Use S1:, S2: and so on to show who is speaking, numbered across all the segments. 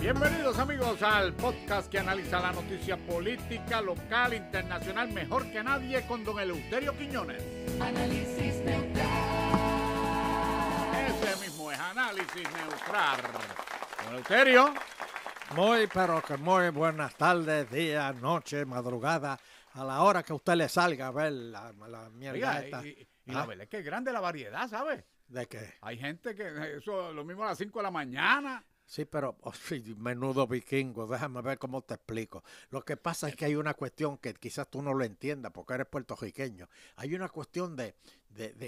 S1: Bienvenidos amigos al podcast que analiza la noticia política local, internacional, mejor que nadie con don Eleuterio Quiñones. Análisis neutral. Ese mismo es análisis neutral.
S2: Don Eleuterio. Muy, pero que muy buenas tardes, día, noche, madrugada, a la hora que usted le salga a ver la, mierda Y, la ¿Ah? verdad es que
S1: es grande la variedad, ¿sabe? ¿De qué? Hay gente que eso lo mismo a las 5 de la mañana.
S2: Sí, pero oh, menudo vikingo, déjame ver cómo te explico. Lo que pasa es que hay una cuestión que quizás tú no lo entiendas porque eres puertorriqueño. Hay una cuestión de,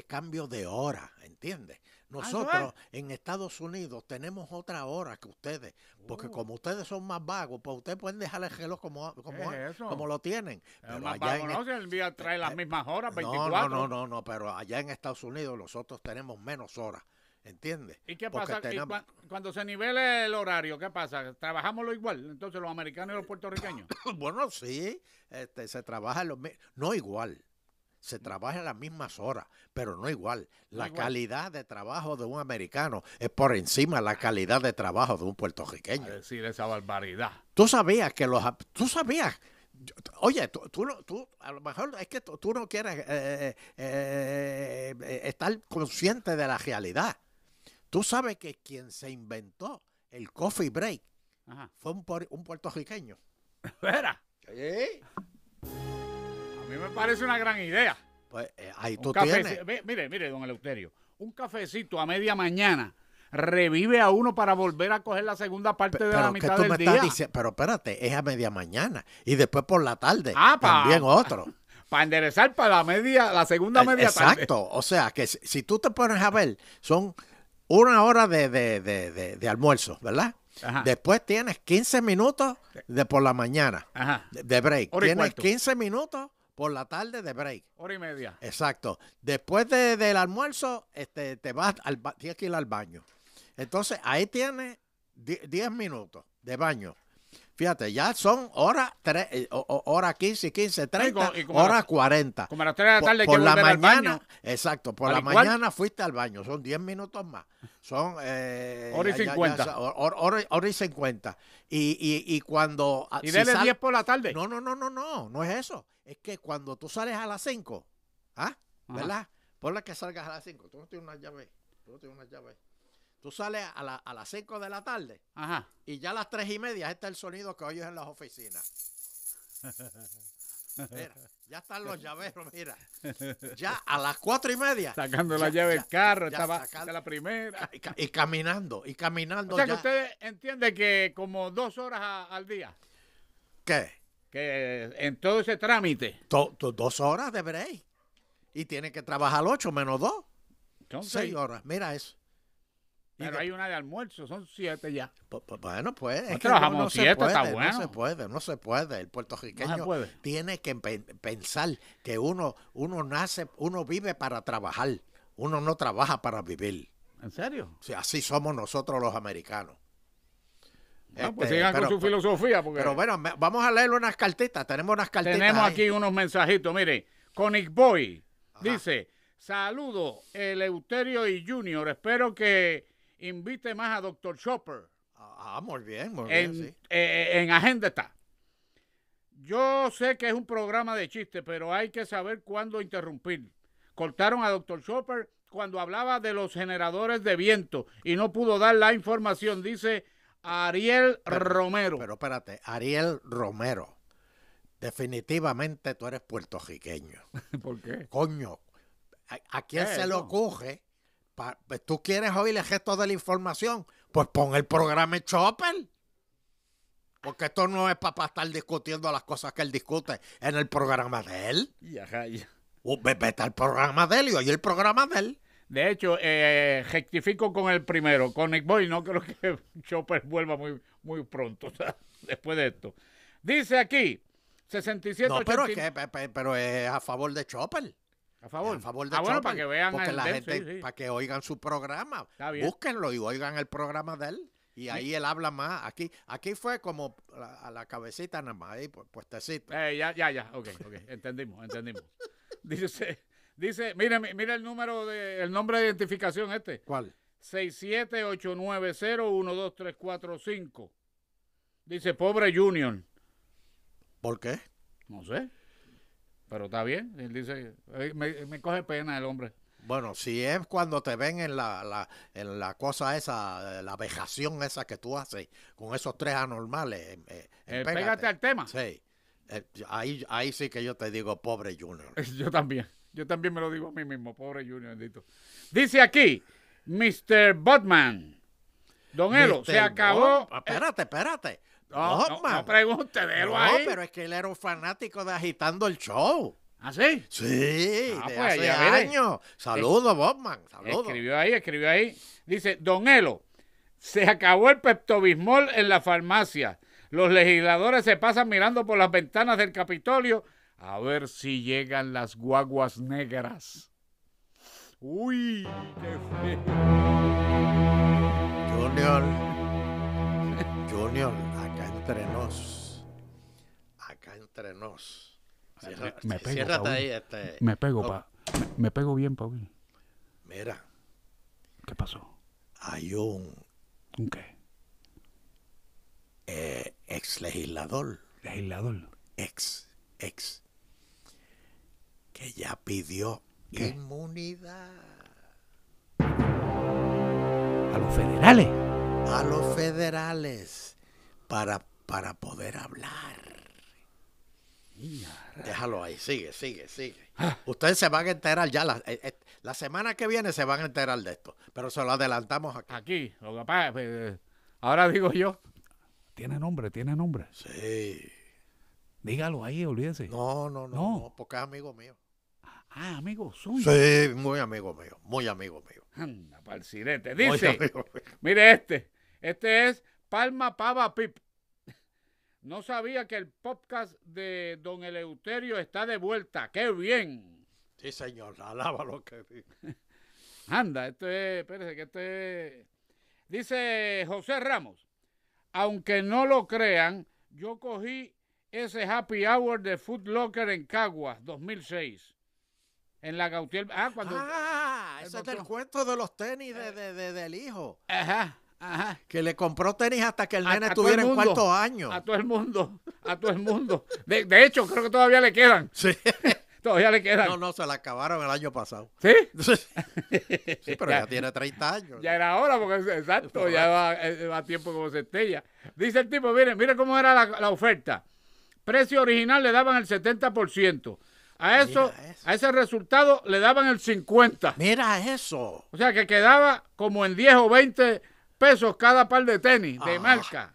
S2: cambio de hora, ¿entiendes? Ah, nosotros en Estados Unidos tenemos otra hora que ustedes, porque uh. como ustedes son más vagos, pues ustedes pueden dejar el reloj como, como, como lo tienen. Pero, allá
S1: en, las mismas horas, 24. no,
S2: no, no, pero allá en Estados Unidos nosotros tenemos menos horas. ¿Entiendes? ¿Y qué pasa
S1: cuando se nivele el horario? ¿Qué pasa? ¿Trabajamos lo igual? Entonces, los americanos y los puertorriqueños. bueno, sí,
S2: este, se trabaja los no igual. Se trabaja a las mismas horas, pero no igual. La calidad de trabajo de un americano es por encima de la calidad de trabajo de un puertorriqueño.
S1: A decir esa barbaridad.
S2: Tú sabías que los... Tú sabías Oye, tú, tú, a lo mejor es que tú, no quieres eh, eh, eh, estar consciente de la realidad. Tú sabes que quien se inventó el coffee break fue un, un puertorriqueño.
S1: ¿Vera? A mí me parece una gran idea. Pues eh, ahí tú tienes. Mire, mire, don Eleuterio. Un cafecito a media mañana revive a uno para volver a coger la segunda parte de la mitad pero
S2: espérate, es a media mañana y después por la tarde
S1: ah, también otro. Para enderezar para la media, la segunda media tarde. Exacto,
S2: o sea que si, si, tú te pones a ver, son una hora de, almuerzo, ¿verdad? Después tienes 15 minutos de por la mañana de break. tienes 15 minutos por la tarde de break.
S1: Hora y media.
S2: Exacto. Después de, del almuerzo, este, te vas al, tienes que ir al baño. Entonces, ahí tienes 10 minutos de baño. Fíjate, ya son horas hora 15, 15, 30, horas 40. Como a las 3 de la tarde Por, por la mañana, exacto, por la mañana fuiste al baño, son 10 minutos más. Son. Eh, hora y 50. hora, y 50. Y, cuando. Ah, y si 10 por la tarde. No, no, no, no, no, no es eso. Es que cuando tú sales a las 5, ¿ah? ¿Verdad? Por la que salgas a las 5, tú no tienes una llave. Tú no tienes una llave. Tú sales a, las 5 de la tarde y ya a las 3 y media está el sonido que oyes en las oficinas. Mira, ya están los llaveros, mira. Ya a las cuatro y media. Sacando la llave del carro, estaba
S1: sacando, la primera.
S2: Y, caminando, y caminando. O sea que
S1: usted entiende que como dos horas al día.
S2: ¿Qué? Que en todo ese trámite. dos horas de break. Y tiene que trabajar 8 menos dos.
S1: Seis horas, mira eso. Pero hay una de almuerzo, son siete ya.
S2: Bueno, pues. No puede, No se puede, no se puede. El puertorriqueño tiene que pensar que uno, uno nace, uno vive para trabajar. Uno no trabaja para vivir. ¿En serio? así somos nosotros los americanos. Ah, pues este, sigan con su pues, filosofía. Pero bueno, vamos a leer unas cartitas. Tenemos unas
S1: cartitas. Tenemos aquí unos mensajitos. Mire, Conic Boy dice: Saludo, Eleuterio y Junior. Espero que invite más a Dr. Chopper. Ah, muy bien, muy bien. Sí. Eh, en agenda está. Yo sé que es un programa de chiste, pero hay que saber cuándo interrumpir. Cortaron a Dr. Chopper cuando hablaba de los generadores de viento y no pudo dar la información, dice Ariel Romero. Pero espérate, Ariel
S2: Romero, definitivamente tú eres puertorriqueño. ¿Por qué? Coño, ¿a, quién se lo ocurre pues, tú quieres oír el gesto de la información, pues pon el programa en Chopper. Porque esto no es para estar discutiendo las cosas que él discute
S1: en el programa de él. Ya, ya. Uh, vete al programa de él y oye el programa de él. De hecho, eh, rectifico con el primero. Con Nick Boy no creo que Chopper vuelva muy, muy pronto, después de esto. Dice aquí, 67... No, pero, pero es a favor de Chopper. A favor. A favor de ah, bueno, para que vean la gente, para
S2: que oigan su programa. Búsquenlo y oigan el programa de él.
S1: Y ahí él habla más. Aquí aquí fue como a la cabecita nada más, ahí puestecito eh, ya, ya, ya. Ok, ok. Entendimos, entendimos. Dice, dice mira, mira el número, de, el nombre de identificación este. ¿Cuál? 6789012345. Dice, pobre Junior. ¿Por qué? No sé. Pero está bien, él dice, me, coge pena el hombre. Bueno,
S2: si es cuando te ven en la, cosa esa, eh, la vejación esa que tú haces con esos tres anormales. Eh, eh, pégate. al tema. Sí. ahí,
S1: ahí sí que yo te digo, pobre Junior. yo también. Yo también me lo digo a mí mismo, pobre Junior, bendito. Dice aquí, Mr. Botman. Don Elo, se acabó.
S2: espérate, espérate.
S1: No, no,
S2: pregunte, no, pero es que él era un fanático de agitando el show.
S1: ¿Ah, sí? Sí, ah, pues, hace años. Saludos, Bobman. Saludos. Escribió ahí, escribió ahí. Dice, Don Elo, se acabó el peptobismol en la farmacia. Los legisladores se pasan mirando por las ventanas del Capitolio a ver si llegan las guaguas negras. Uy, qué
S2: feo. Junior.
S1: Junior, entre nos.
S2: Acá entre nos. me, pego, este, me pego, oh. pa,
S1: me, pego bien, Paul.
S2: Mira. ¿Qué pasó? Hay un. ¿Un qué? Eh, ex legislador. Legislador. Ex, ex. Que ya pidió inmunidad. A los federales. A los federales. Para para poder hablar. Déjalo ahí, sigue, sigue, sigue. Ah. Ustedes se van a enterar ya, eh, eh, la, semana que viene se van a enterar de esto, pero se lo adelantamos aquí. Aquí, eh,
S1: ahora digo yo. Tiene nombre, tiene nombre. Sí. Dígalo ahí, olvídese. No, no, no, no, porque es amigo mío. Ah, amigo suyo. Sí, muy amigo mío, muy amigo mío. Anda, Dice, mire este, este es Palma Pava Pip. No sabía que el podcast de Don Eleuterio está de vuelta. ¡Qué bien! Sí, señor, lo
S2: que
S1: Anda, esto es, espérese, que esto es... Dice José Ramos, aunque no lo crean, yo cogí ese happy hour de Foot Locker en Caguas, 2006. En la Gautier. Ah, cuando. Ah,
S2: ese es el cuento de los tenis de, eh. del hijo.
S1: Ajá. Ajá. Que le compró tenis hasta que el nene estuviera en cuarto año. A todo el mundo, a todo el mundo. De, hecho, creo que todavía le quedan. Sí. todavía le quedan. No,
S2: no, se la acabaron el año pasado.
S1: ¿Sí? sí, pero ya, tiene 30 años. Ya era hora, porque exacto, ya va, eh, tiempo como se estella. Dice el tipo, mire, mire cómo era la, oferta. Precio original le daban el 70%. A eso, eso, a ese resultado le daban el 50. Mira eso. O sea que quedaba como en 10 o 20 pesos cada par de tenis de ah, marca.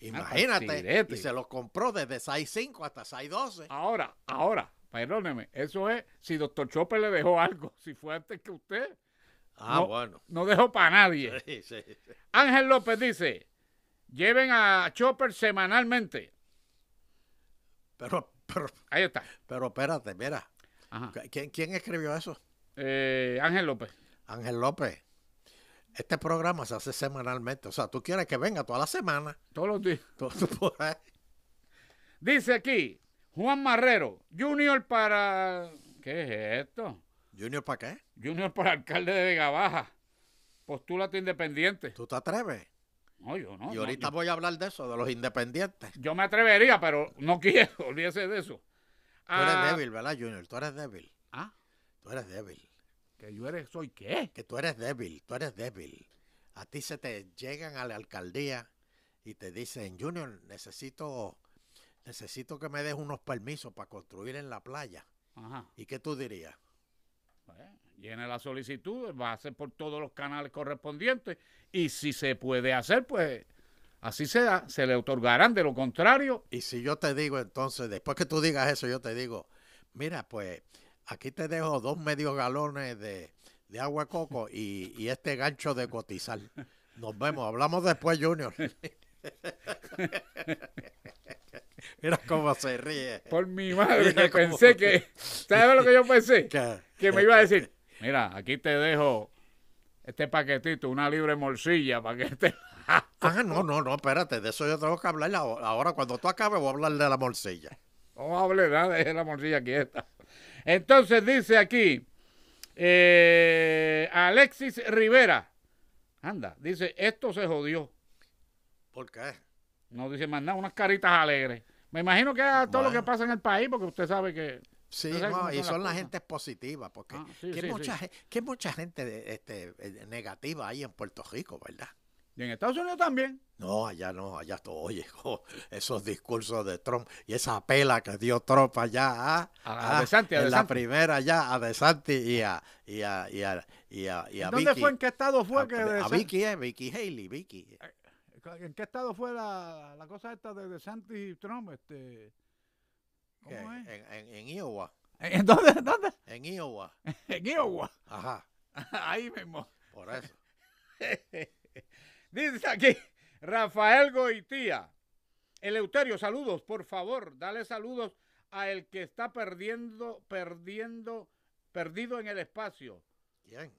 S1: Imagínate. Y se los compró desde 6.5 hasta 6.12. Ahora, ahora, perdóneme, eso es si doctor Chopper le dejó algo, si fue antes que usted. Ah, no, bueno. No dejó para nadie. Sí, sí, Ángel López dice, lleven a Chopper semanalmente. Pero, pero Ahí está. Pero espérate, mira. ¿Quién, escribió eso? Eh,
S2: Ángel López. Ángel López. Este programa se hace semanalmente. O sea, tú quieres que
S1: venga toda la semana. Todos los días. Dice aquí, Juan Marrero, Junior para... ¿Qué es esto? ¿Junior para qué? Junior para alcalde de Gavaja, Postúlate independiente. ¿Tú te atreves? No, yo no. Y ahorita voy a hablar de eso, de los independientes. Yo me atrevería, pero no quiero, olvídese de eso.
S2: Tú eres ah, débil,
S1: ¿verdad, Junior? Tú eres débil. ¿Ah? Tú eres débil. ¿Que
S2: yo eres, soy qué? Que tú eres débil, tú eres débil. A ti se te llegan a la alcaldía y te dicen, Junior, necesito, necesito que me des unos permisos para construir en la playa. Ajá. ¿Y qué tú dirías?
S1: Llena la solicitud, va a ser por todos los canales correspondientes y si se puede hacer, pues así sea, se le otorgarán, de lo contrario. Y si yo te digo entonces, después que tú
S2: digas eso, yo te digo, mira, pues aquí te dejo dos medios galones de, de agua coco y, este gancho de cotizar. Nos vemos, hablamos después, Junior.
S1: Mira cómo se ríe. Por mi madre, que pensé que. ¿Sabes lo que yo pensé? Que me iba a decir: Mira, aquí te dejo este paquetito, una libre morcilla para que esté. ah, no, no, no, espérate, de eso yo tengo que hablar ahora. Cuando tú acabes, voy a hablar de la morcilla. No hable nada, de la morcilla quieta. Entonces dice aquí eh, Alexis Rivera. Anda, dice, esto se jodió. ¿Por qué? No dice más nada, unas caritas alegres. Me imagino que es todo lo que pasa en el país, porque usted sabe que... Sí, y son las gentes positiva, porque ah,
S2: mucha, gente este, eh, negativa hay en Puerto Rico, ¿verdad? Y en Estados Unidos también. No, allá no, allá todo, oye, esos discursos de Trump y esa pela que dio Trump allá ah, a, ah, de Santi, en la primera ya a De Santi y a, y a, y a, y a, ¿Dónde fue? ¿En qué estado fue? que a Vicky, eh, Vicky Haley, Vicky. Eh,
S1: ¿En qué estado fue la, la cosa esta de De Santi y Trump? Este, ¿cómo es? En, en, Iowa. ¿En dónde? ¿Dónde? En Iowa. en Iowa. Ajá. Ahí mismo. Por eso. Dice aquí Rafael Goitía. Eleuterio, saludos, por favor, dale saludos a el que está perdiendo, perdiendo, perdido en el espacio. ¿Quién?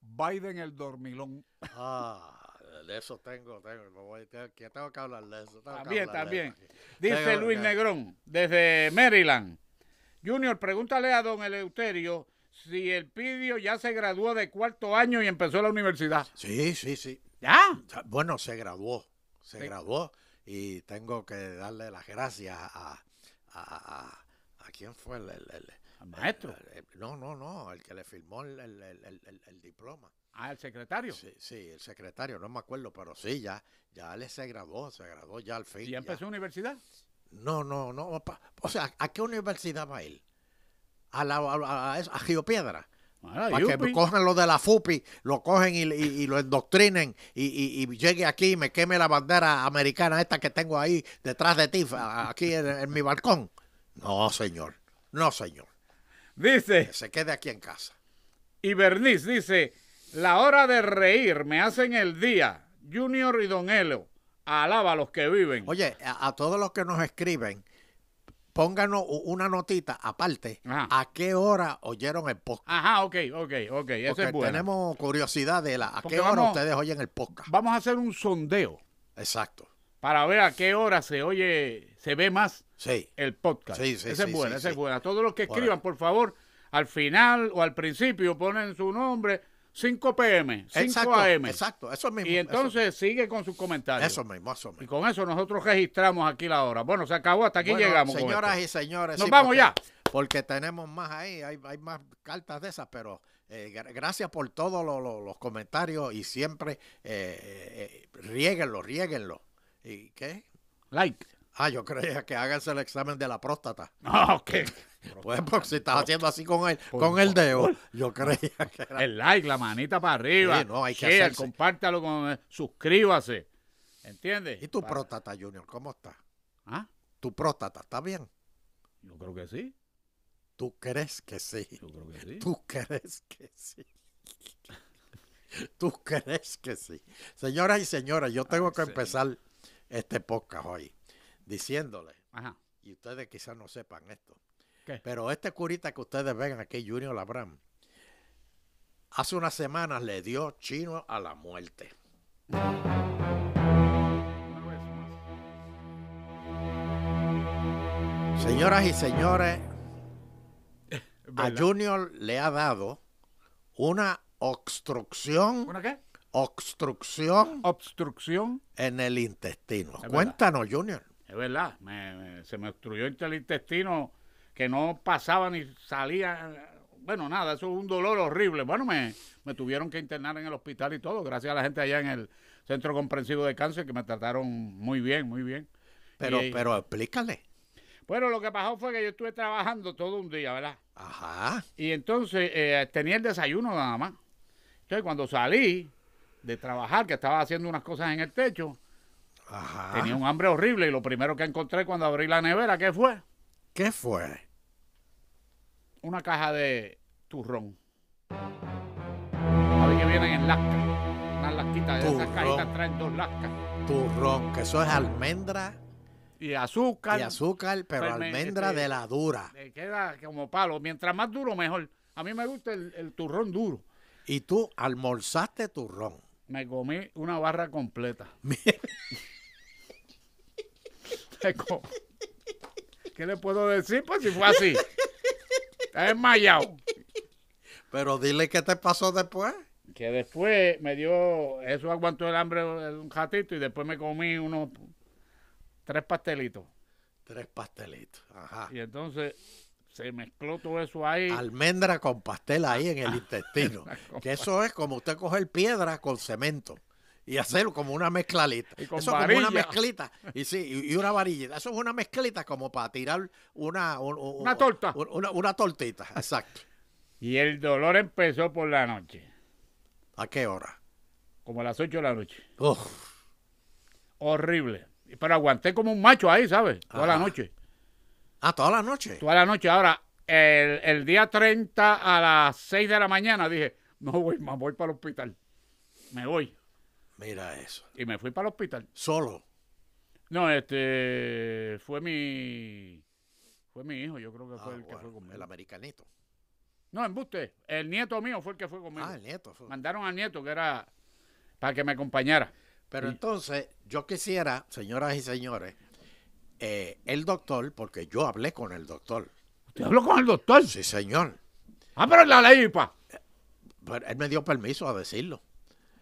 S1: Biden el dormilón. Ah, de eso tengo,
S2: tengo, que hablar de eso. También, también. Dice Luis Negrón,
S1: desde Maryland. Junior, pregúntale a don Eleuterio si el Pidio ya se graduó de cuarto año y empezó la universidad. Sí, sí, sí. ¿Ya? Bueno, se graduó,
S2: se graduó y tengo que darle las gracias a, a, a, quién fue el, el, maestro. no, no, no, el que le firmó el, diploma. Ah, el secretario. Sí, sí, el secretario, no me acuerdo, pero sí, ya, ya él se graduó, se graduó ya al fin. ¿Y empezó universidad? No, no, no. o sea, ¿a qué universidad va él? A, la, a, a, a Piedra. Para que cojan lo de la FUPI, lo cogen y, lo endoctrinen y, llegue aquí y me queme la bandera americana esta que tengo ahí detrás de ti, aquí en, mi balcón. No, señor.
S1: No, señor. Dice. Que se quede aquí en casa. Y Bernice dice, la hora de reír me hacen el día. Junior y Don Elo, alaba a los que viven. Oye, a todos los que nos escriben, pónganos
S2: una notita aparte a qué hora oyeron el podcast.
S1: Ajá, ok, ok, ok. es bueno.
S2: Tenemos curiosidad de la, a qué hora ustedes oyen el podcast. Vamos a hacer un sondeo.
S1: Exacto. Para ver a qué hora se oye, se ve más el podcast. Sí, sí, ese es bueno, ese es bueno. Todos los que escriban, por favor, al final o al principio ponen su nombre 5 pm, 5 am. Exacto, eso mismo. Y entonces sigue con sus comentarios. Eso mismo, eso mismo. Y con eso nosotros registramos aquí la hora. Bueno, se acabó, hasta aquí llegamos. Señoras
S2: y señores. Nos vamos
S1: ya. Porque tenemos
S2: más ahí, hay, más cartas de esas, pero eh, gracias por todos los comentarios y siempre eh, eh, eh rieguenlo, ¿Y qué? Like. Ah, yo creía que háganse el examen de la próstata. Ah,
S1: ok. Pues
S2: porque si estás haciendo así con el, con el dedo, yo creía que era.
S1: El like, la manita para arriba. Sí, no, hay que hacer. compártalo con. Eh, suscríbase.
S2: ¿Entiendes? ¿Y tu próstata, Junior? ¿Cómo está?
S1: ¿Ah? ¿Tu próstata está bien?
S2: Yo creo que sí. ¿Tú crees que sí? Yo creo que sí. ¿Tú crees que sí? ¿Tú crees que sí? Señoras y señores, yo tengo que empezar este podcast hoy diciéndole, y ustedes quizás no sepan esto, pero este curita que ustedes ven aquí, Junior Labram, hace unas semanas le dio chino a la muerte. Señoras y señores, a Junior le ha dado una obstrucción. Obstrucción. Obstrucción. En el intestino. Cuéntanos, Junior.
S1: Es verdad, se me obstruyó el intestino que no pasaba ni salía. Bueno, nada, eso es un dolor horrible. Bueno, me, me tuvieron que internar en el hospital y todo, gracias a la gente allá en el Centro Comprensivo de Cáncer, que me trataron muy bien, muy bien. Pero, pero explícale. Bueno, lo que pasó fue que yo estuve trabajando todo un día, ¿verdad? Ajá. Y entonces eh, tenía el desayuno nada más. Entonces cuando salí de trabajar, que estaba haciendo unas cosas en el techo, tenía un hambre horrible y lo primero que encontré cuando abrí la nevera, ¿qué fue?
S2: ¿Qué fue?
S1: una caja de turrón. A que vienen en lasca. las lasquitas. de Esas cajitas traen dos lascas.
S2: Turrón, que eso es almendra. Y azúcar. Y azúcar, pero almendra este, de la dura.
S1: me queda como palo. Mientras más duro, mejor. A mí me gusta el, turrón duro. ¿Y tú almorzaste turrón? Me comí una barra completa. ¿Qué le puedo decir? Pues si fue así. Está desmayado. Pero dile qué te pasó después. Que después me dio, eso aguantó el hambre un ratito y después me comí unos tres pastelitos. Tres pastelitos, ajá. Y entonces se mezcló todo eso ahí. Almendra con pastel ahí en el intestino.
S2: que eso es como usted coger piedra con cemento y hacerlo como una mezclalita. eso como una mezclita. Y sí, y, una varilla. Eso es una mezclita como para tirar una...
S1: una torta. Una, tortita, exacto. Y el dolor empezó por la noche. ¿A qué hora? Como a las 8 de la noche. Uf. Horrible. Pero aguanté como un macho ahí, ¿sabes? Toda la noche. Ah, toda la noche. Toda la noche. Ahora, el, el, día 30 a las 6 de la mañana dije, no voy más, voy para el hospital. Me voy. Mira eso. Y me fui para el hospital. ¿Solo? No, este, fue mi, fue mi hijo, yo creo que fue ah, el que fue conmigo. El americanito. No, embuste. El nieto mío fue el que fue conmigo. Ah, el nieto. Mandaron al nieto que era para que me acompañara. Pero entonces, yo
S2: quisiera, señoras y señores, eh, el doctor, porque yo hablé con el doctor. ¿Usted habló con el doctor? Sí, señor. Ah, pero la ley, pa. Pero él me dio permiso a decirlo.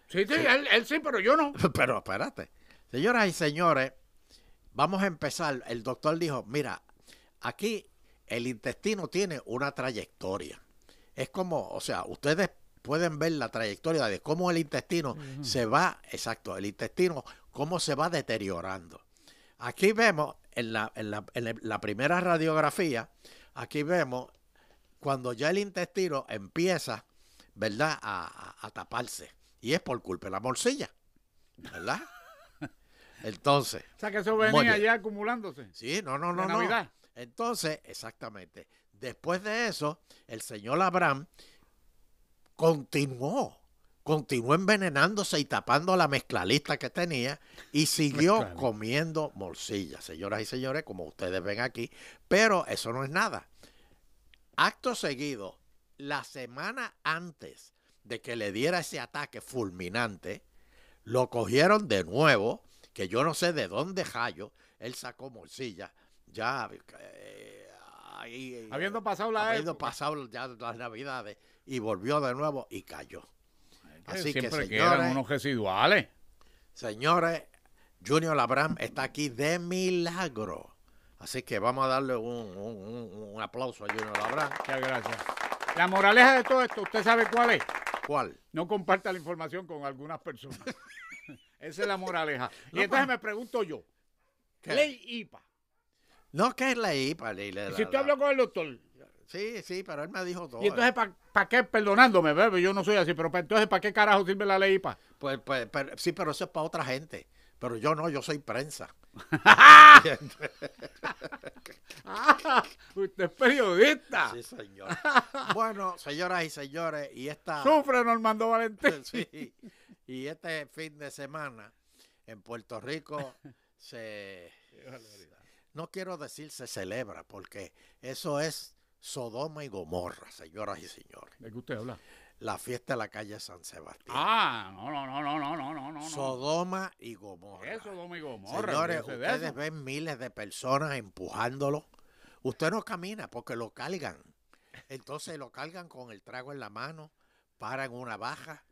S2: Sí, sí,
S1: Él, sí, pero yo no.
S2: Pero espérate. Señoras y señores, vamos a empezar. El doctor dijo, mira, aquí el intestino tiene una trayectoria. Es como, o sea, ustedes pueden ver la trayectoria de cómo el intestino se va, exacto, el intestino, cómo se va deteriorando. Aquí vemos en la, en la, la primera radiografía, aquí vemos cuando ya el intestino empieza, ¿verdad?, a taparse. Y es por culpa de la morcilla, ¿verdad? Entonces.
S1: O sea que eso venía ya acumulándose. Sí, no, no, no. no. Entonces,
S2: exactamente. Después de eso, el señor Abraham continuó, continuó envenenándose y tapando la mezclalista que tenía y siguió comiendo morcilla, señoras y señores, como ustedes ven aquí. Pero eso no es nada. Acto seguido, la semana antes de que le diera ese ataque fulminante, lo cogieron de nuevo, que yo no sé de dónde hallo, él sacó morcilla, ya eh, eh, habiendo pasado la habiendo pasado ya las navidades y volvió de nuevo y cayó.
S1: Así Siempre que, señores, unos
S2: residuales. Señores, Junior Labram está aquí de milagro. Así que vamos a darle un, un
S1: aplauso a Junior Labram. Muchas gracias. La moraleja de todo esto, ¿usted sabe cuál es? ¿Cuál? No comparta la información con algunas personas. Esa es la moraleja. y entonces pues. me pregunto yo, ¿Qué? ley IPA. No, ¿qué es la IPA? si usted habló
S2: con el doctor. Sí, sí, pero él me dijo todo. ¿Y entonces
S1: para qué, perdonándome, bebé, yo no soy así, pero entonces para qué carajo sirve la ley IPA? Pues, pues sí, pero eso es para otra gente. Pero yo no,
S2: yo soy prensa. Usted es periodista. Sí, señor. Bueno, señoras y señores, y esta. Sufre Normando Valentín. Sí. Y este fin de semana en Puerto Rico se. No quiero decir se celebra, porque eso es Sodoma y Gomorra, señoras y señores. ¿De qué usted habla? la fiesta de la calle San Sebastián.
S1: Ah, no, no, no, no, no, no, no. Sodoma y Gomorra. Es Sodoma
S2: y Gomorra. Señores, ustedes ven miles de personas empujándolo. Usted no camina porque lo cargan. Entonces lo cargan con el trago en la mano, paran una baja,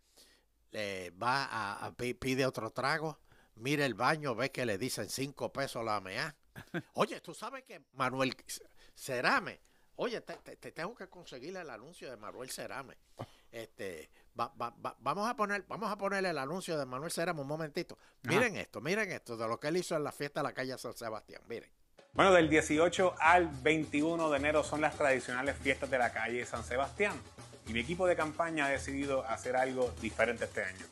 S2: le va a, pide otro trago, mira el baño, ve que le dicen cinco pesos la mea. Oye, tú sabes que Manuel Cerame, oye, te, te tengo que conseguir el anuncio de Manuel Cerame. Este, vamos a poner, vamos a el anuncio de Manuel Ceramo un momentito. Miren esto, miren esto de lo que él hizo en la fiesta de la calle San Sebastián. Miren.
S1: Bueno, del 18 al 21 de enero son las tradicionales fiestas de la calle San Sebastián. Y mi equipo de campaña ha decidido hacer algo diferente este año.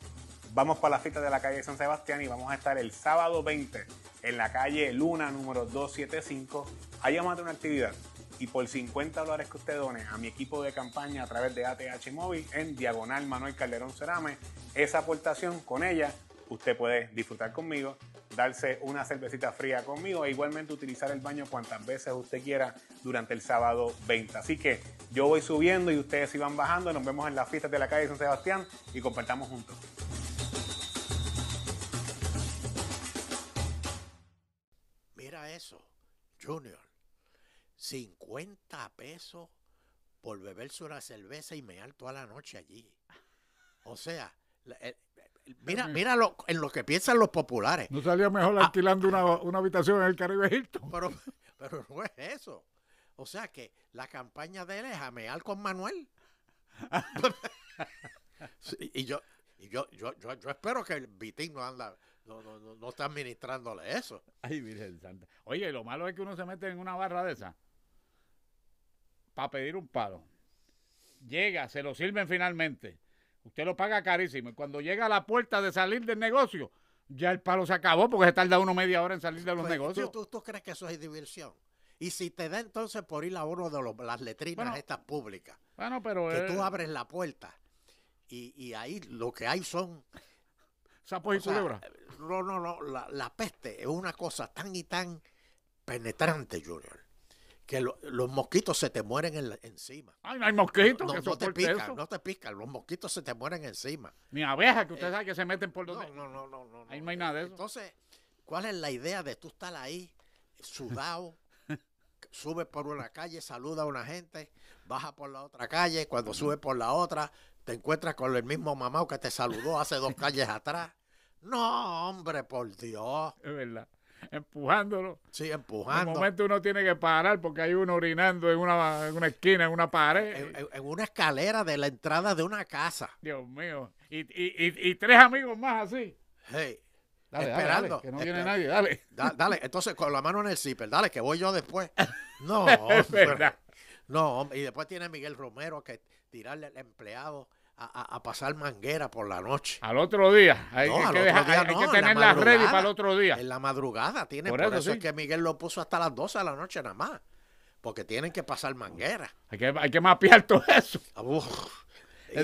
S1: Vamos para la fiesta de la calle San Sebastián y vamos a estar el sábado 20 en la calle Luna número 275. Ahí vamos a una actividad y por 50 dólares que usted done a mi equipo de campaña a través de ATH Móvil en Diagonal Manuel Calderón Cerame, esa aportación con ella usted puede disfrutar conmigo, darse una cervecita fría conmigo e igualmente utilizar el baño cuantas veces usted quiera durante el sábado 20. Así que yo voy subiendo y ustedes iban bajando. Nos vemos en las fiestas de la calle San Sebastián y compartamos juntos.
S2: Mira eso, Junior. 50 pesos por beberse una cerveza y mear toda la noche allí. O sea, eh, eh, mira, mira
S1: lo, en lo que piensan los populares. No salía mejor ah. alquilando una, habitación en el Caribe Pero,
S2: pero no es eso. O sea que la campaña de él es a con Manuel. y yo, y yo, yo, yo, espero que el Vitín no anda, no, no, no, no está administrándole
S1: eso. Ay, Virgen Santa. Oye, lo malo es que uno se mete en una barra de esa para pedir un palo. Llega, se lo sirven finalmente. Usted lo paga carísimo. Y cuando llega a la puerta de salir del negocio, ya el palo se acabó porque se tarda una media hora en salir de los pues, negocios. ¿tú,
S2: tú, crees que eso es diversión? Y si te da entonces por ir a uno de los, las letrinas estas públicas, bueno, pero que tú abres la puerta y, ahí lo que hay son... Sapos y No, no, no, la, la peste es una cosa tan y tan penetrante, Junior que los mosquitos se te mueren encima.
S1: Ay, no hay mosquitos. No, que te pican, no te pican. Los mosquitos se te mueren encima. Ni abejas que eh, usted saben que se meten por donde. No, no, no, no. Ahí no hay eh, nada de eso. Entonces,
S2: ¿cuál es la idea de tú estar ahí, sudado? subes por una calle, saluda a una gente, baja por la otra calle, cuando subes por la otra, te encuentras con el
S1: mismo mamá que te saludó hace dos
S2: calles atrás.
S1: No, hombre, por Dios. Es verdad. empujándolo. Sí, empujando. En momento uno tiene que parar porque hay uno orinando en una, esquina, en una pared. En, una escalera de la entrada de una casa. Dios mío. Y, tres amigos más así. Hey. Dale, esperando. Dale, que no nadie, dale. dale,
S2: entonces con la mano en el zipper, dale, que voy yo después. No, no, Y después tiene Miguel Romero que tirarle al empleado a, pasar manguera por la noche. Al otro día. Hay, que, tener la para el otro día. En la madrugada tiene. Por, eso, es que Miguel lo puso hasta las 12 de la noche nada más. Porque tienen que pasar manguera.
S1: Hay que, hay que mapear todo eso.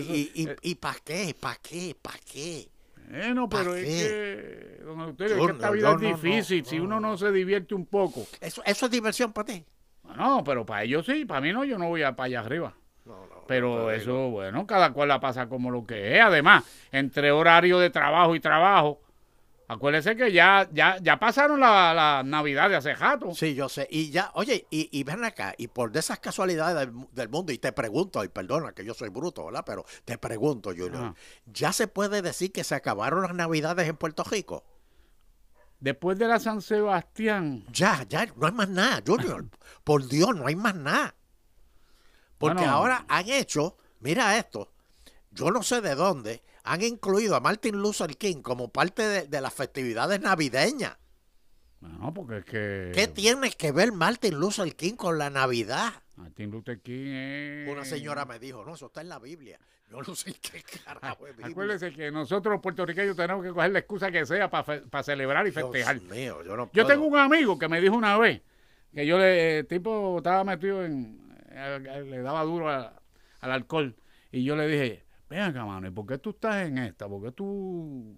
S1: ¿Y, eh. para qué? ¿Para qué? ¿Para qué? Bueno, pero es que, que, esta vida es difícil. si uno no se divierte un poco. ¿Eso, eso es diversión para ti? No, pero para ellos sí. Para mí no, yo no voy a, para allá arriba. Pero eso, bueno, cada cual la pasa como lo que es. Además, entre horario de trabajo y trabajo, acuérdese que ya, ya, ya pasaron la, Navidades Navidad de hace rato. Sí, yo sé. Y ya, oye, y, y ven acá, y por de
S2: esas casualidades del, mundo, y te pregunto, y perdona que yo soy bruto, ¿verdad? Pero te pregunto, Junior, ¿ya se puede decir que se acabaron las Navidades en Puerto Rico? Después de la San Sebastián. Ya, ya, no hay más nada, Junior. por Dios, no hay más nada. Porque ahora han hecho, mira esto, yo no sé de dónde, han incluido a Martin Luther King como parte de, las festividades navideñas.
S1: No, porque es que... ¿Qué tiene
S2: que ver Martin Luther King con la Navidad?
S1: Martin Luther King es... Una señora
S2: me dijo, no, eso está en la Biblia. Yo no sé qué carajo es Biblia. Acuérdese
S1: que nosotros los puertorriqueños tenemos que coger la excusa que sea para celebrar y Dios Mío, yo, no yo tengo un amigo que me dijo una vez que yo le... tipo estaba metido en eh, eh, le daba duro al alcohol. Y yo le dije, venga acá, ¿y por qué tú estás en esta? ¿Por qué tú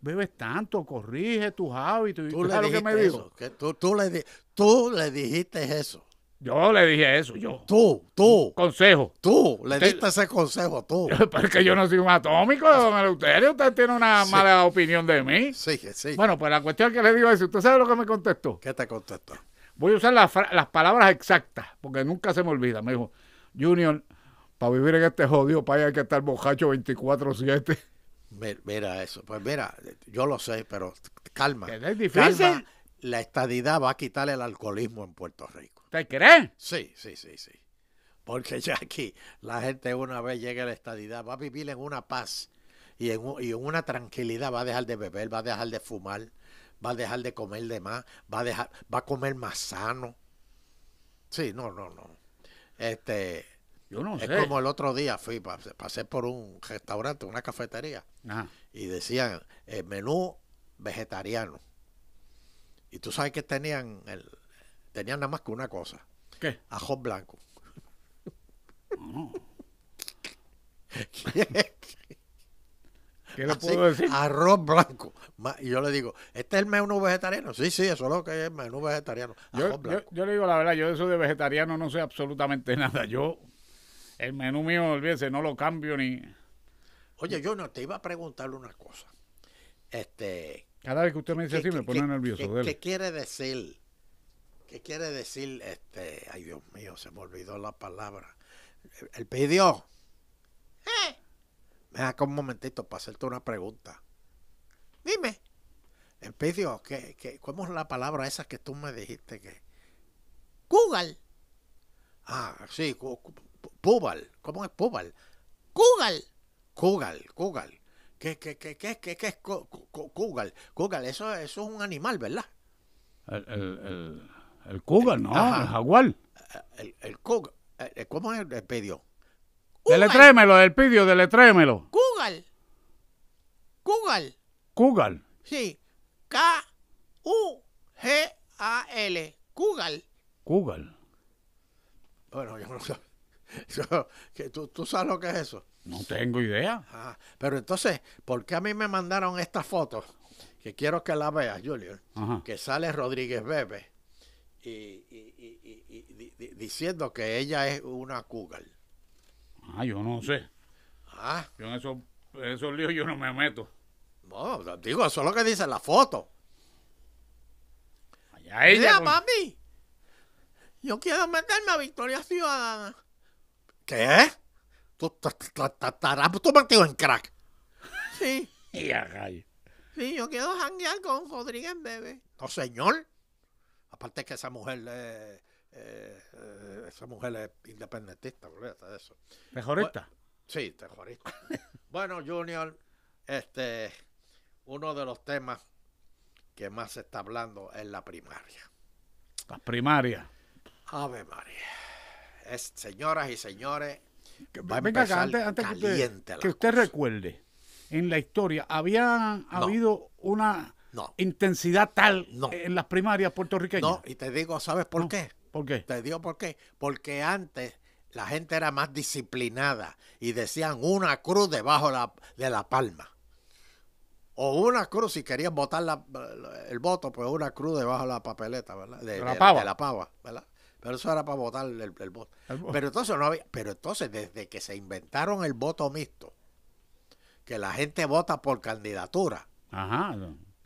S1: bebes tanto? Corrige tus hábitos. ¿Tú, le dijiste, que me eso, que tú, tú, le le dijiste eso. Yo le dije eso, yo. Tú, tú. Consejo. Tú, le diste
S2: ese consejo, tú.
S1: Porque yo no soy un atómico, don Usted tiene una mala opinión de mí. Sí, sí. Bueno, pues la cuestión que le digo es, ¿usted sabe lo que me contestó? ¿Qué te contestó? Voy a usar las, palabras exactas, porque nunca se me olvida. Me dijo, Junior, para vivir en este jodido país hay que estar bocacho 24-7.
S2: Mira eso, pues mira, yo lo sé, pero calma. Es difícil. la estadidad va a quitar el alcoholismo en Puerto Rico.
S1: ¿Te crees? Sí, sí, sí,
S2: sí. Porque ya aquí la gente una vez llegue a la estadidad va a vivir en una paz y en una tranquilidad, va a dejar de beber, va a dejar de fumar, va a dejar de comer de más, va a dejar, va a comer más sano. Sí, no, no, no. Este, yo no es como el otro día fui, pasé por un restaurante, una cafetería, y decían el menú vegetariano. Y tú sabes que tenían, el, tenían nada más que una cosa. ¿Qué? Ajo blanco. ¿Qué le puedo decir? Arroz blanco. Y yo le digo, ¿este es el menú vegetariano? Sí, sí, eso es lo que es el menú vegetariano. yo,
S1: Yo, le digo la verdad, yo eso de vegetariano no sé absolutamente nada. Yo, el menú mío, olvídese, no lo cambio ni. Oye, yo no te iba a
S2: preguntarle una cosa. Este.
S1: Cada vez que usted me dice así me pone nervioso. ¿Qué,
S2: quiere decir? ¿Qué quiere decir este? Ay, Dios mío, se me olvidó la palabra. El pidió. ¿Eh? Me acá un momentito para hacerte una pregunta. Dime. Empedio, qué, ¿cómo es la palabra esa que tú me dijiste que... Google. Ah, sí, Pubal. ¿Cómo es Pubal? Google. Google, Google. ¿Qué, qué, qué, qué, qué es Google? Google, eso, eso es un animal, ¿verdad?
S1: El, el, el, ¿no? El jaguar. El, el eh, ¿Cómo es Deletrémelo, el pidió, deletrémelo. Google. Google. Google.
S2: Sí. K-U-G-A-L. Google.
S1: Google. Bueno, yo
S2: no sé. tú, sabes lo que es eso?
S1: No tengo idea. Ah,
S2: pero entonces, ¿por qué a mí me mandaron esta foto? Que quiero que la veas, Julio. Que sale Rodríguez Bebe y, diciendo que ella es una Google.
S1: Ah, yo no sé. Ah. Yo en esos, líos yo no me meto. No, digo, eso es lo que dice la foto. Allá
S2: Yo quiero meterme a Victoria Ciudadana. ¿Qué? ¿Tú metido en crack? Sí. y Sí, yo quiero janguear con Rodríguez Bebé. No, señor. Aparte que esa mujer le... Eh, esa mujer es independentista, eso. ¿Mejorista? Bueno, sí, mejorista. bueno, Junior, este, uno de los temas que más se está hablando es la primaria.
S1: Las primarias.
S2: Ave María. Es, señoras y señores, que antes, que
S1: usted, recuerde, en la historia, ¿había habido una intensidad tal en las primarias puertorriqueñas? No, y te digo, ¿sabes por qué? ¿Por qué? Te digo por qué. Porque
S2: antes la gente era más disciplinada y decían una cruz debajo de la palma. O una cruz, si querían votar el voto, pues una cruz debajo de la papeleta, ¿verdad? De, la, pava. Pero eso era para votar el, voto. Pero entonces no pero entonces desde que se inventaron el voto mixto, que la gente vota por candidatura. Ajá.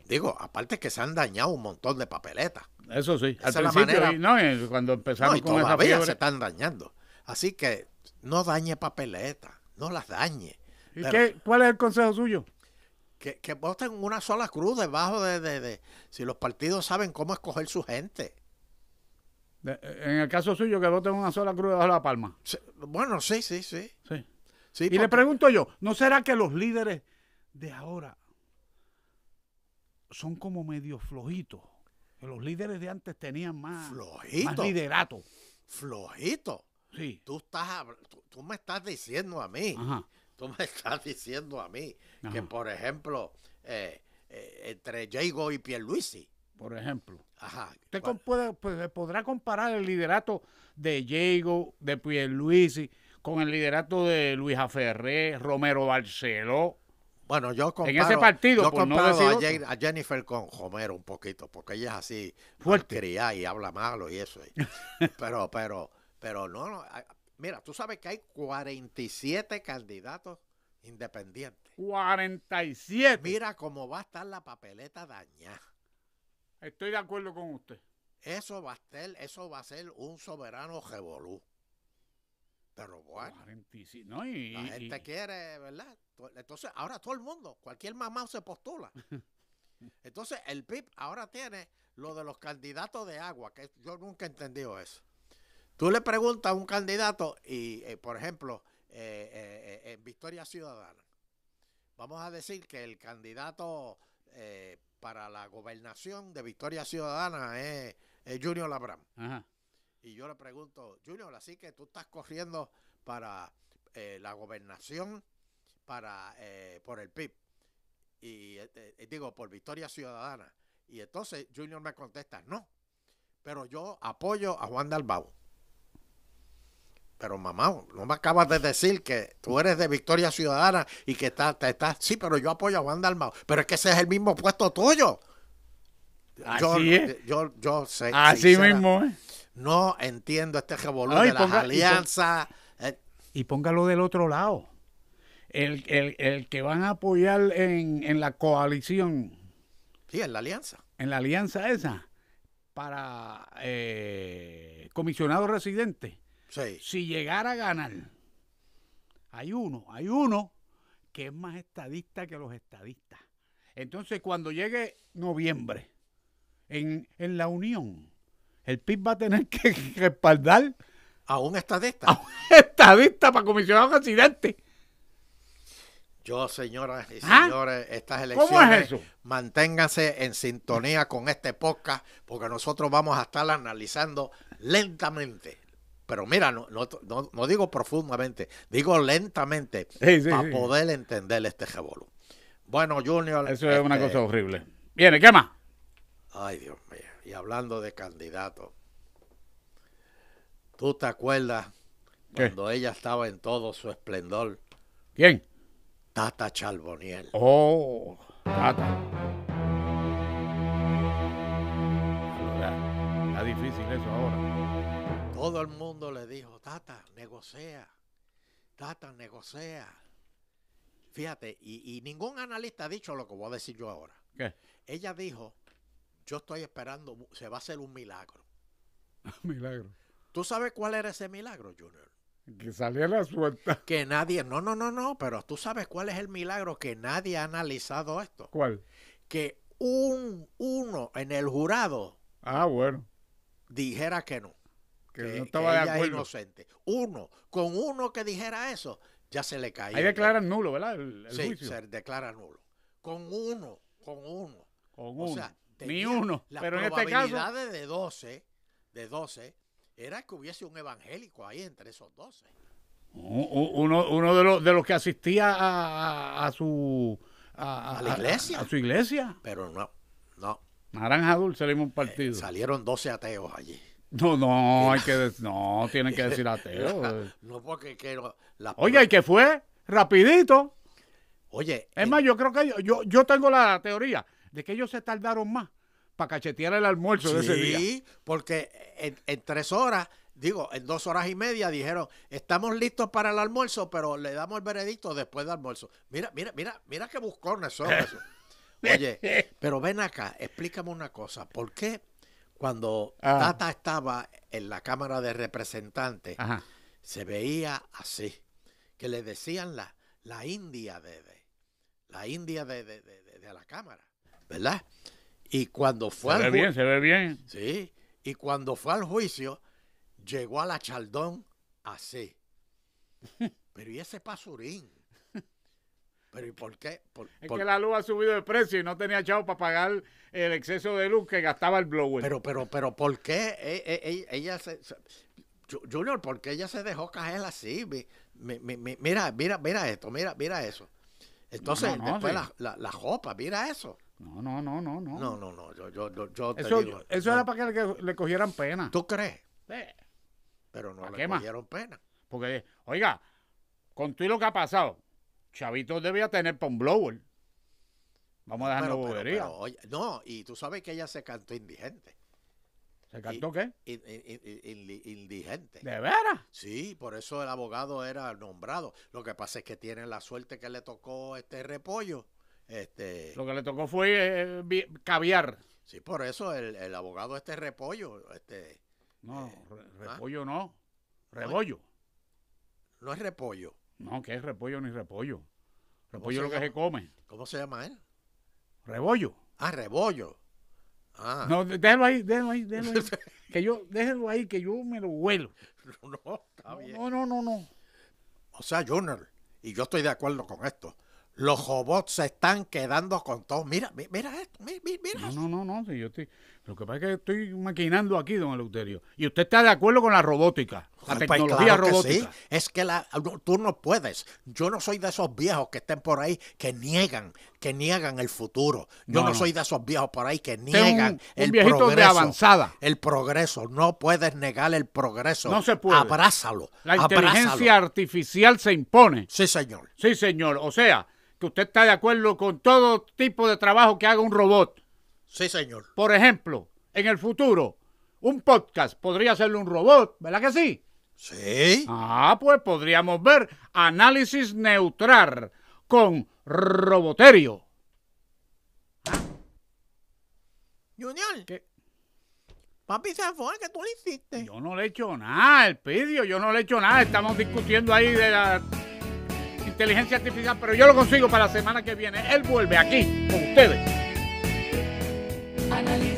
S2: Digo, aparte que se han dañado un montón de papeletas. Eso sí. Al principio, no, cuando empezamos con esa se están dañando. Así que no dañe papeletas, no las dañe. ¿Y qué, cuál es el consejo suyo? Que, que voten una sola cruz debajo de, Si los partidos saben cómo escoger su gente.
S1: Eh, en el caso suyo, que voten una sola cruz debajo de la palma. bueno, sí, sí, sí. sí. y le pregunto yo, ¿no será que los líderes de ahora son como medio flojitos? Los líderes de antes tenían más, flojito, liderato. Flojito.
S2: Sí. Tú, estás, tú, me estás diciendo a mí, tú me estás diciendo a mí que, por ejemplo, eh, eh, entre Jago y Pierluisi. Por ejemplo.
S1: Ajá. Usted pues puede, pues, podrá comparar el liderato de Jago, de Pierluisi, con el liderato de Luis Aferré, Romero Barceló, bueno, yo comparo, a,
S2: Jennifer con Homero un poquito, porque ella es así, fuerte y habla malo y eso. pero, pero, pero no, no, mira, tú sabes que hay 47 candidatos independientes.
S1: 47.
S2: Mira cómo va a estar la papeleta dañada. Estoy de acuerdo con usted. Eso va a ser, eso va a ser un soberano revolú. Pero bueno.
S1: la gente
S2: quiere, ¿verdad? Entonces, ahora todo el mundo, cualquier mamá se postula. Entonces, el PIB ahora tiene lo de los candidatos de agua, que yo nunca he entendido eso. Tú le preguntas a un candidato, y eh, por ejemplo, eh, eh, en Victoria Ciudadana, vamos a decir que el candidato para la gobernación de Victoria Ciudadana es, es Junior Labram. Ajá. Y yo le pregunto, Junior, así que tú estás corriendo para eh, la gobernación, para eh, por el PIB, y eh, digo, por Victoria Ciudadana. Y entonces Junior me contesta, no, pero yo apoyo a Juan Dalbao. Pero mamá, no me acabas de decir que tú eres de Victoria Ciudadana y que estás, te estás, sí, pero yo apoyo a Juan Dalmao. Pero es que ese es el mismo puesto tuyo. Así yo, es. yo, yo, sé. Así mismo, ¿eh? No entiendo este revolucionario de las alianzas.
S1: Eh. Y, póngalo del otro lado. El, que van a apoyar en, la coalición. Sí, en la alianza. En la alianza esa. Para eh, comisionado residente. Sí. Si llegara a ganar. Hay uno, hay uno que es más estadista que los estadistas. Entonces, cuando llegue noviembre, en, en la Unión, el PIB va a tener que respaldar a un estadista. A un estadista para comisionar un accidente.
S2: Yo, señoras y ¿Ah? señores, estas elecciones es manténganse en sintonía con este podcast porque nosotros vamos a estar analizando lentamente. Pero mira, no, digo profundamente, digo lentamente para poder entender este revolú. Bueno, Junior. Eso es una este cosa
S1: horrible. Viene, ¿qué
S2: más? Ay, Dios y hablando de candidato, ¿tú te acuerdas cuando ella estaba en todo su esplendor? ¿Quién? Tata
S1: Charboniel. Oh, Tata. Está difícil eso ahora. Todo el mundo le dijo,
S2: Tata, negocia. Tata, negocia. Fíjate, y, y ningún analista ha dicho lo que voy a decir yo ahora. ¿Qué? Ella dijo, yo estoy esperando, se va a hacer un milagro. milagro. ¿Tú sabes cuál era ese milagro, Junior? Que saliera suelta. Que nadie, no, no, no, no, pero tú sabes cuál es el milagro que nadie ha analizado esto. ¿Cuál? Que un uno en el
S1: jurado. Ah, bueno. Dijera que no. Que, no estaba de acuerdo. Es inocente. Uno,
S2: con uno que dijera eso, ya se le caía. Ahí
S1: declaran nulo, ¿verdad? sí, se
S2: declara nulo. Con uno, con uno. Con o sea, ni uno. pero en este caso. de 12, de 12, era que hubiese un evangélico ahí entre esos 12.
S1: Uno, uno de, los, de los que asistía a, su.
S2: A, la iglesia. A, su iglesia. Pero no,
S1: no. Naranja Dulce le un eh,
S2: partido. salieron 12 ateos allí.
S1: No, no, hay que no, tienen que decir ateos.
S2: no, porque Oye,
S1: ¿y qué fue? Rapidito. Oye. Es eh, más, yo creo que yo, yo tengo la teoría de que ellos se tardaron más para cachetear el almuerzo de ese día. Sí, porque en, tres horas, digo, en dos horas y media
S2: dijeron, estamos listos para el almuerzo, pero le damos el veredicto después del almuerzo. Mira, mira, mira, mira qué buscones son eso. Oye, pero ven acá, explícame una cosa. ¿Por qué cuando ah. Tata estaba en la Cámara de Representantes, se veía así, que le decían la, la India de, la India de la Cámara? ¿verdad? Y cuando fue al se ve bien. y cuando fue al juicio, llegó a la Chaldón así. Pero ¿y ese pasurín? Pero ¿y por qué? es que
S1: la luz ha subido de precio y no tenía chavo para pagar el exceso de luz que gastaba el blower. Pero, pero, pero, ¿por qué e, e, e, ella, se, Junior, ¿por qué ella
S2: se dejó caer así? mira, mira, mira esto, mira, mira eso. Entonces, la, la, la, jopa, mira eso.
S1: No, no, no, no, no. No, no,
S2: no. Yo, yo, yo, te eso, digo,
S1: eso era para que le, cogieran pena. ¿Tú crees? Pero no le cogieron pena. Porque, oiga, con tú y lo que ha pasado, Chavito debía tener para un blower. Vamos a dejar no, y tú sabes que ella se cantó
S2: indigente. ¿Se cantó qué? indigente.
S1: ¿De veras?
S2: Sí, por eso el abogado era nombrado. Lo que pasa es que tiene la suerte que le tocó este
S1: repollo
S2: este,
S1: lo que le tocó fue eh, caviar. Sí, por eso el, el, abogado este repollo. Este, no, eh, ¿ah? repollo no. Rebollo. No, es repollo. No, que es repollo ni repollo. Repollo es lo que se come. ¿Cómo se llama él? Rebollo. Ah, rebollo. Ah. No, déjelo ahí, déjelo ahí, que yo, déjelo ahí, que yo me lo huelo. No, no, No, no, no, no. O sea, Junior, y yo estoy de acuerdo con esto los robots se están quedando con todo. Mira, mira esto, No, no, no, lo que pasa es que estoy maquinando aquí, don Eleuterio. Y usted está de acuerdo con la robótica, la pues, pues, tecnología robótica. Es que la, tú no puedes. Yo no soy de esos viejos que estén por ahí que
S2: niegan, que niegan el futuro. Yo no, soy de esos viejos por ahí que niegan el progreso. De avanzada. El progreso. No puedes negar el progreso. No se puede. Abrázalo. La inteligencia
S1: artificial se impone. Sí, señor. Sí, señor. O sea, que usted está de acuerdo con todo tipo de trabajo que haga un robot. Sí, señor. Por ejemplo, en el futuro, un podcast podría serle un robot, ¿verdad que sí? Sí. Ah, pues podríamos ver análisis neutral con Roboterio. Ah.
S2: Junior. ¿Qué? Papi se fue que tú le
S1: hiciste. Yo no le he hecho nada, el pidio, yo no le he hecho nada. Estamos discutiendo ahí de la inteligencia artificial, pero yo lo consigo para la semana que viene. Él vuelve aquí con ustedes.